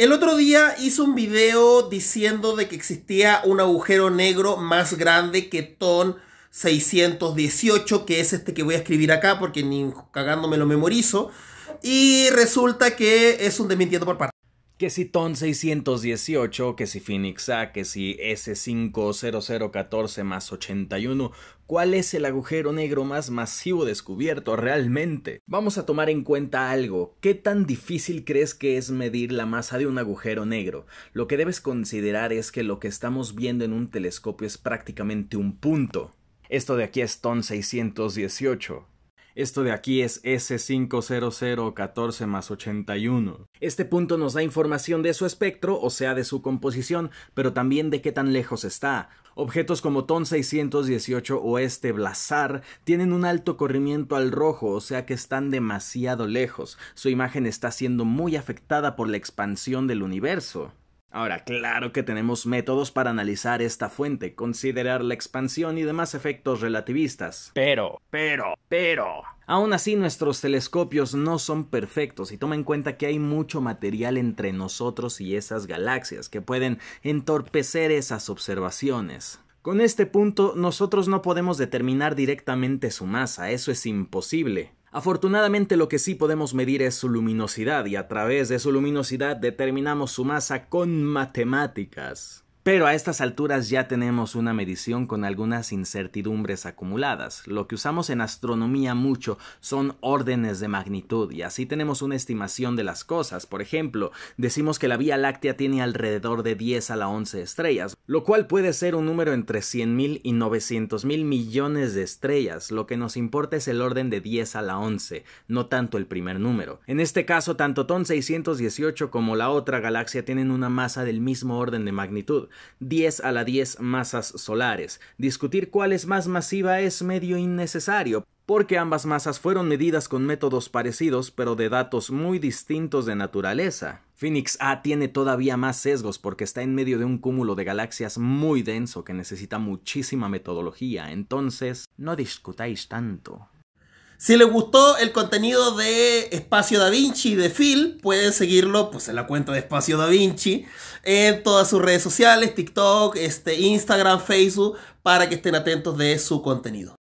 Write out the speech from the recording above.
El otro día hice un video diciendo de que existía un agujero negro más grande que TON 618, que es este que voy a escribir acá porque ni cagándome lo memorizo. Y resulta que es un desmintiendo por parte que si TON 618, que si Phoenix A, que si S50014 más 81, ¿cuál es el agujero negro más masivo descubierto realmente? Vamos a tomar en cuenta algo, ¿qué tan difícil crees que es medir la masa de un agujero negro? Lo que debes considerar es que lo que estamos viendo en un telescopio es prácticamente un punto. Esto de aquí es TON 618. Esto de aquí es S50014 más 81. Este punto nos da información de su espectro, o sea, de su composición, pero también de qué tan lejos está. Objetos como TON 618 o este Blazar tienen un alto corrimiento al rojo, o sea que están demasiado lejos. Su imagen está siendo muy afectada por la expansión del universo. Ahora, claro que tenemos métodos para analizar esta fuente, considerar la expansión y demás efectos relativistas. Pero, pero, pero. Aún así, nuestros telescopios no son perfectos y toma en cuenta que hay mucho material entre nosotros y esas galaxias que pueden entorpecer esas observaciones. Con este punto, nosotros no podemos determinar directamente su masa, eso es imposible. Afortunadamente lo que sí podemos medir es su luminosidad y a través de su luminosidad determinamos su masa con matemáticas. Pero a estas alturas ya tenemos una medición con algunas incertidumbres acumuladas. Lo que usamos en astronomía mucho son órdenes de magnitud y así tenemos una estimación de las cosas. Por ejemplo, decimos que la Vía Láctea tiene alrededor de 10 a la 11 estrellas, lo cual puede ser un número entre 100.000 y 900.000 millones de estrellas. Lo que nos importa es el orden de 10 a la 11, no tanto el primer número. En este caso, tanto TON 618 como la otra galaxia tienen una masa del mismo orden de magnitud. 10 a la 10 masas solares. Discutir cuál es más masiva es medio innecesario, porque ambas masas fueron medidas con métodos parecidos pero de datos muy distintos de naturaleza. Phoenix A tiene todavía más sesgos porque está en medio de un cúmulo de galaxias muy denso que necesita muchísima metodología, entonces no discutáis tanto. Si les gustó el contenido de Espacio Da Vinci de Phil, pueden seguirlo pues, en la cuenta de Espacio Da Vinci, en todas sus redes sociales, TikTok, este, Instagram, Facebook, para que estén atentos de su contenido.